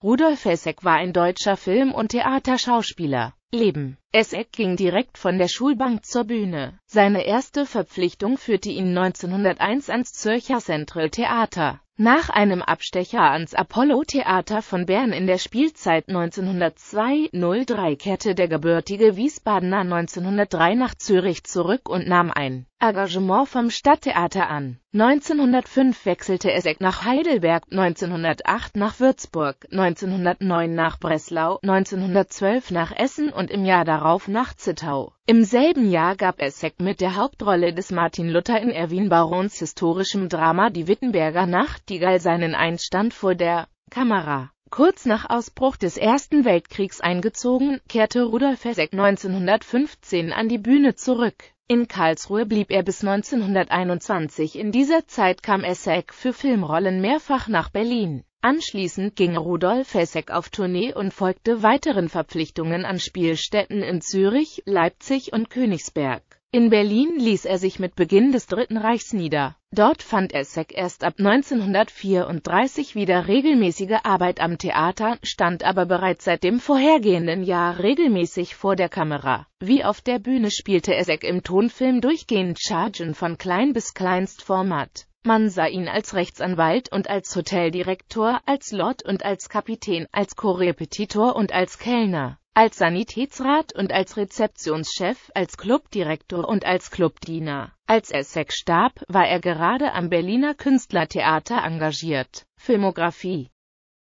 Rudolf Essek war ein deutscher Film- und Theaterschauspieler. Leben. Essek ging direkt von der Schulbank zur Bühne. Seine erste Verpflichtung führte ihn 1901 ans Zürcher Central Theater. Nach einem Abstecher ans Apollo-Theater von Bern in der Spielzeit 1902-03 kehrte der gebürtige Wiesbadener 1903 nach Zürich zurück und nahm ein Engagement vom Stadttheater an. 1905 wechselte Essex nach Heidelberg, 1908 nach Würzburg, 1909 nach Breslau, 1912 nach Essen und im Jahr darauf nach Zittau. Im selben Jahr gab Essex mit der Hauptrolle des Martin Luther in Erwin Barons historischem Drama Die Wittenberger Nacht die Gall seinen Einstand vor der Kamera. Kurz nach Ausbruch des Ersten Weltkriegs eingezogen, kehrte Rudolf Hessek 1915 an die Bühne zurück. In Karlsruhe blieb er bis 1921, in dieser Zeit kam Hessek für Filmrollen mehrfach nach Berlin. Anschließend ging Rudolf Hessek auf Tournee und folgte weiteren Verpflichtungen an Spielstätten in Zürich, Leipzig und Königsberg. In Berlin ließ er sich mit Beginn des Dritten Reichs nieder. Dort fand er Essek erst ab 1934 wieder regelmäßige Arbeit am Theater, stand aber bereits seit dem vorhergehenden Jahr regelmäßig vor der Kamera. Wie auf der Bühne spielte er Essek im Tonfilm durchgehend Chargen von klein bis Kleinstformat. Man sah ihn als Rechtsanwalt und als Hoteldirektor, als Lord und als Kapitän, als Korrepetitor und als Kellner als Sanitätsrat und als Rezeptionschef, als Clubdirektor und als Clubdiener. Als Essex starb, war er gerade am Berliner Künstlertheater engagiert. Filmografie